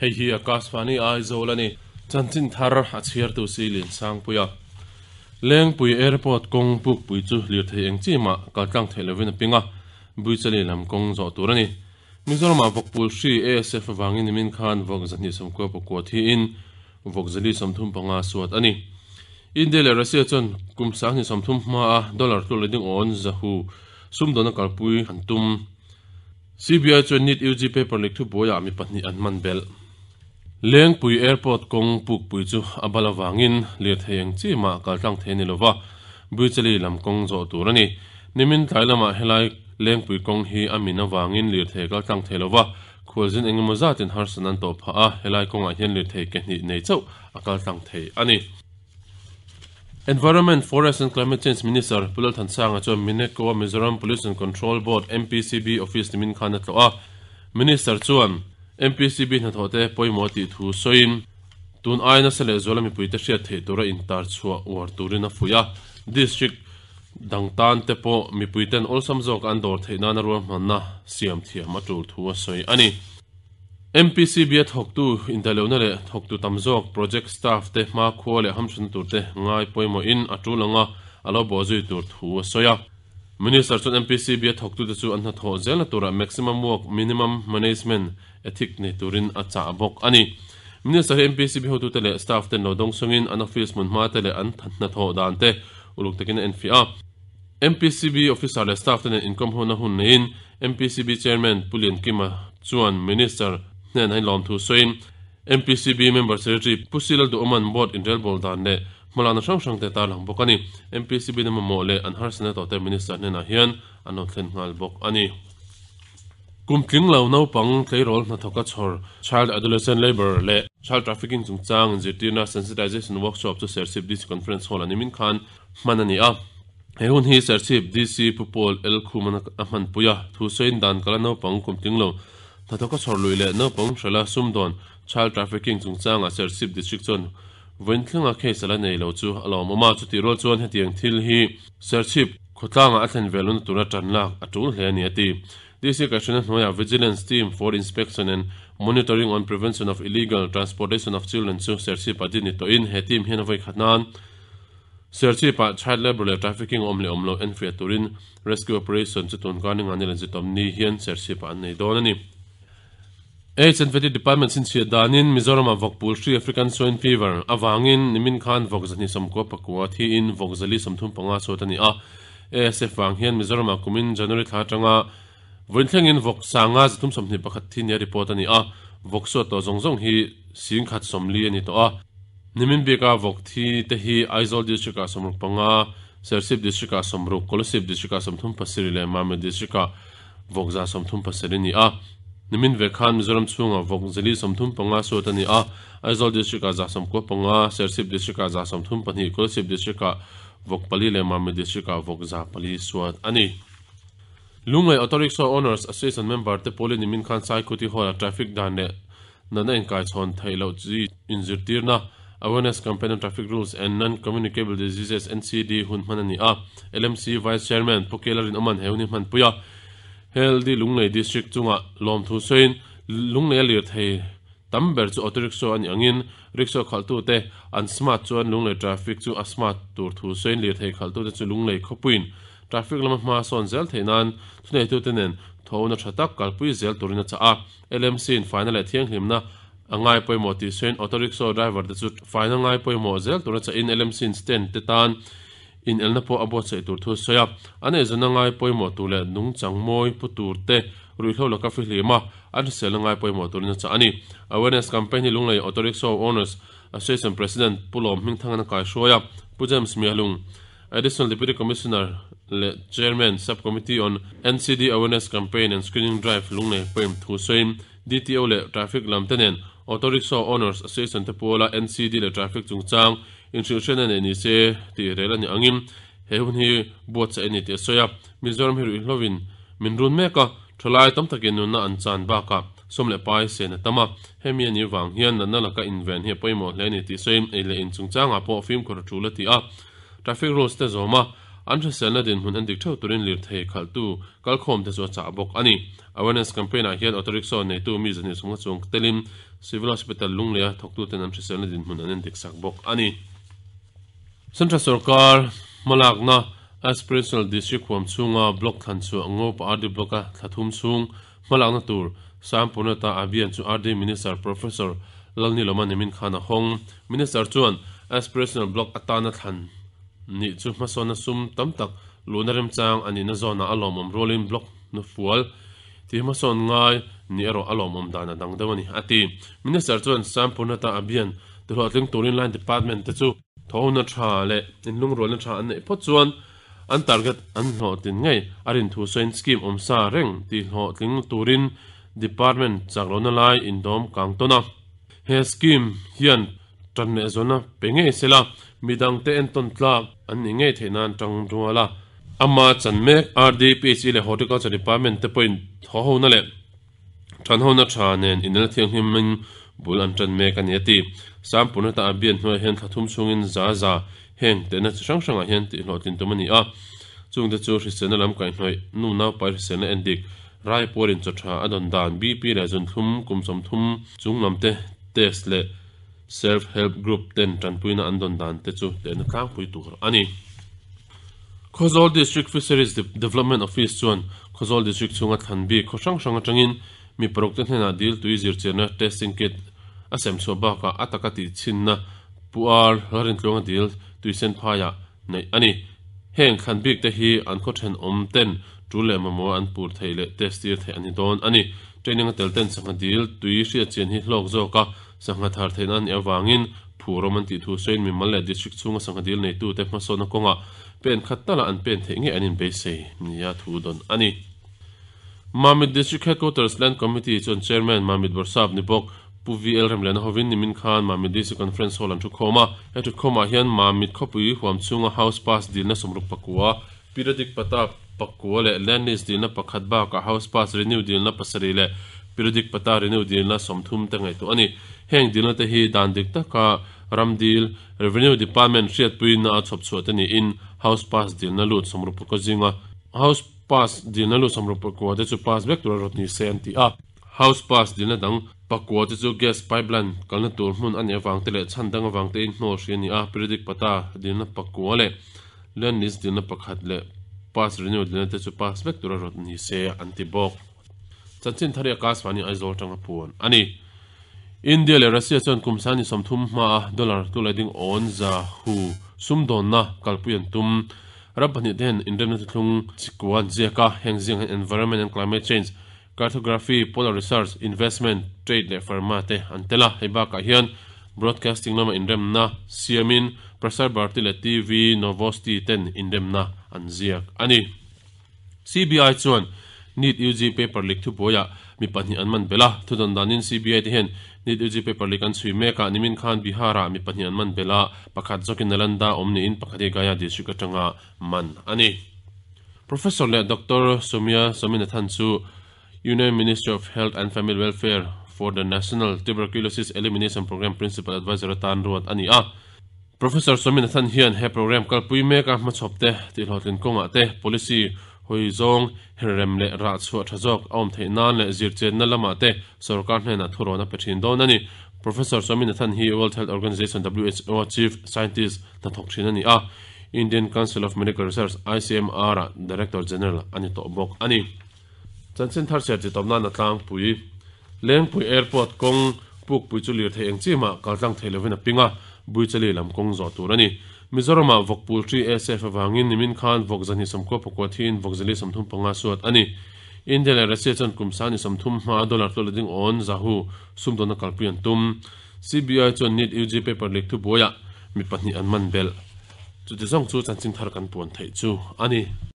hei hi akasfani ai zolani chantin thar achiar tu si lin sang puya leng pui airport kong puk pui chu lir thei eng chi ma ka tlang thei lovin pinga bui chali lam kong zo turani mizoram avok pul shi asf wangin min khan vok zani som ko po ko thi in vok zali som thum panga suat ani indele russia chon kum sang ni som thum ma a dollar tu leding on zahu sum dona kalpui hantum cbi chon nit ug paper lik thu boya mi patni an man bel leng pui airport kong puk pui chu abala wangin le theyang chi ma ka tlang the ni lova bui chali lam kong zo tur ani nimin thailama helai leng pui kong hi amina wangin le the ka tlang the lova khualzin engemaw zatin harsan an tawh pha a helai kawngah hian le thei ke hnih nei chauh a kal tlang thei ani Environment, Forest and Climate Change Minister Pulal Thansanga cho Minekowa Mizoram Pollution Control Board MPCB office nimin khan a tlaw a Minister chuan MPC bin na thote poimo ti thu soin tun aina sele zola mi puite sia the tora in tar chua war turina fuya district dangtan te po mi puiten ol samjok an dor theina na ruam manna siam thia ma tur thu soi ani MPC bia thok tu in da leona le thok tu tamjok project staff te ma khole ham chun tur te ngai poimo in atulanga alo bozui tur thu soya minister chun mpc bia thoktu de chu anha tho zel tura maximum work minimum management ethic ni turin acha bok ani minister mpc bi hotu tele staff ten dong sungin an office mun ma tele an thatna tho dan te uluk takin nfa mpcb officer le staff ten income hona hun nein mpcb chairman pulian kima chuan minister nen hain lom thu soin mpcb member secretary pusilal du oman board in relbol dan ne malana sang sang te tar lang bawk ani MPCB na mamaw le an harsina tawte minister nena hian an thlen ngal bawk ani kumtling lo no pang tlei rol na thoka chhor child adolescent labor le child trafficking chung chang zirtina sensitization workshop to sersip dis conference hall ani min khan manani a Ehun hi sersip DC pupol el khumana aman puya thu sein dan kala no pang kumtling lo na thoka chhor lui le no pang shala sum don child trafficking chung chang a sersip district chon ven thlunga khe sala nei lo chu alo mama chu ti rol chuan hetiang thil hi searchip khotanga athen velun tuna tanlak atul hle ni ati DC Kashina Noya Vigilance Team for Inspection and Monitoring on Prevention of Illegal Transportation of Children chu searchi pa din to in he team hian vai khatnan searchi pa child labor le trafficking om le omlo en fia turin rescue operation chu ton kaning anil zitom ni hian searchi pa nei don ani AIDS Infected Department sin sia danin Mizoram avok pul African Swine Fever Avangin nimin khan vok zani samko pakwa thi in vok zali samthum panga sotani a ASF wang hian Mizoram akumin January thla tanga vointheng in vok sanga zatum samni pakhat thi ne report ani a vok so to zong zongjong hi sin khat somli ani to a nimin beka vok thi te hi Aizol district asamruk panga Sersip district asamruk Kolosip district asamthum pasiri le Mame district vok za samthum pasirini a nimin vekhan khan mizoram chunga vokzali samthum panga so tani a aizol district ka zasam ko panga sersip district ka zasam thum pani kolsip district ka vokpali le mami district ka vokza pali suat ani lungai autoriksha owners association member te poli nimin khan sai kuti hora traffic dan ne nana in kai chon thailo ji injir tirna awareness campaign on traffic rules and non communicable diseases ncd hun manani a lmc vice chairman pokelarin oman heuni man puya hel di lunglei district chunga lom thu soin lunglei lir thei tamber chu auto rickshaw an angin rickshaw khaltu te an smart chuan lay traffic chu asmat tur thu soin lir thei khaltu te chu lunglei khopuin traffic lama ma son zel theinan thunei tu tenen thona thatak kalpui zel turina cha a lmc in final athiang hlimna angai poimo ti soin auto rickshaw driver te chu final ngai poimo zel turina cha in lmc in stand te tan in elna po abo chai tur thu soya ane zana ngai poimo tule nung changmoi tur te rui hlo ka fi hlima an sel ngai poimo tulina cha ani awareness campaign lung lai authorities of owners association president pulom ming thangana kai shoya mi smialung additional deputy commissioner le chairman subcommittee on ncd awareness campaign and screening drive lai poim thu soim dto le traffic lamtenen auto rickshaw owners association te pola ncd le traffic chungchang in institution an ni se ti rel an angin he hun hi bot sa ni te soya mizoram hi ru hlovin min run me ka tholai tam takin nu na an chan ba ka som le pai se na tama hemi ani wang hian na na laka inven he poimo hle ni ti soim ele in chung changa po film kor chu la ti a traffic rules te zoma an thra sel na din hun an dik thau turin lir thei khal tu kal khom te zo cha bok ani awareness campaign a hian autorikshaw nei tu mi zani sunga chung telim civil hospital lung le thok tu ten an thra sel na din hun an dik sak bok ani Central Sarkar na aspirational district kwam chunga block khan chu angop ardi block a thathum chung malakna tur sampuna ta abian chu ardi minister professor lalni loman emin khana hong minister chuan aspirational block atana than ni chu masona sum tamtak lunarem chang anina zona alomom rolling block nu fual ti mason ngai ni ero alomom dana dangdawani ati minister chuan sampuna ta abian tu hotling turin line department te chu na tha le in lung rol na tha an nei pot chuan an target an hlo tin ngai arin thu soin scheme om sa reng ti hlo tling turin department chaklona lai in dom kang tona he scheme hian tan ne zona penge sela midang te en ton tla an ni nge thenan tang ruala ama chan me rdpc le horticulture department te point tho ho na le than ho na thanen nen la thiang him min bul chan me kan yati sampuna ta ambient no hen thathum chungin za za hen tena chi sang sanga hen ti lotin tumani a chung de chu ri sena lam kai noi nu na par sena endik rai porin cha tha adon dan bp la jun thum kum som thum chung nam te test le self help group ten tan puina andon dan te chu ten khang pui tu ani khozol district fisheries development office chuan khozol district chunga thanbi khosang sanga tangin mi prok na hna dil tu chena testing kit a sem so ba ka ataka ti chin na puar harin tlonga dil tuisen phaya nei ani heng khan bik te hi an ko then om ten tu le mamo an pur theile testir the ani don ani training tel ten sanga dil tui ria chen hi hlok zo ka sanga thar thein an ewangin phuroman ti thu sein mi malle district chunga sanga dil nei tu te ma sona konga pen khattala an pen the nge anin be se niya thu don ani mamid district headquarters land committee chon chairman mamid borsab ni bok puvi elrem len hovin nimin khan ma mi conference hall an thu khoma ya thu khoma hian ma mit khopui huam chunga house pass dilna somruk pakua piradik pata pakua le lease dilna pakhat ba ka house pass renew dilna pasari le piradik pata renew dilna somthum ta ngai tu ani heng dilna te hi dan dik ta ka ram dil revenue department shet puina chhop chot ani in house pass dilna lut somruk ko jinga house pass dilna lut somruk ko de chu pass back to rotni senti a house pass dilna dang pakwa chu chu gas pipeline kalna tur mun an evang tele chan dang awang te no shini a predict pata dilna pakwa le len is dilna pakhat le pass renew dilna te chu pass back tur rot ni se anti box chachin thare aizol tang a pon ani india le russia chon kum sani som thum ma dollar tu le ding on za hu sum don na kalpuyan tum rabani den internet thung chikwa jeka hengjing environment and climate change cartography, polar research, investment, trade le farma te antela heba ka hian broadcasting nama indem na siamin prasar bharti le TV novosti ten indem na anziak ani CBI chuan NEET UG paper leak thu boya mi pani anman bela thudon danin CBI te hen NEET UG paper leak an sui meka nimin khan bihara mi pani anman bela pakhat jokin nalanda omni in pakhati gaya district atanga man ani Professor le Dr. Somia Sominathan chu Union Minister of Health and Family Welfare for the National Tuberculosis Elimination Program Principal Advisor Tan Ruat Ani A. Ah, Professor Swaminathan Hian he program kal pui me ka ma policy hoi zong ra chua tha jok om le zir che na lama te pathin do Professor Somi Nathan World Health Organization WHO chief scientist ta thok ani a ah, Indian Council of Medical Research ICMR director general ani to ani chanchen thar cha ji tomna na tang pui leng pui airport kong puk pui chu lir the eng chi ma ka jang the lewin a pinga bui chali lam kong zo turani mizorama vokpul tri sf wangin nimin khan vok jani sam ko pokwa thin vok jali sam thum panga suat ani indela recession kum sani sam thum ma dollar to leding on zahu sum Na kalpian tum cbi chon need ug paper lek thu boya mi patni anman bel chu chu song chu chanchin thar kan pon thai chu ani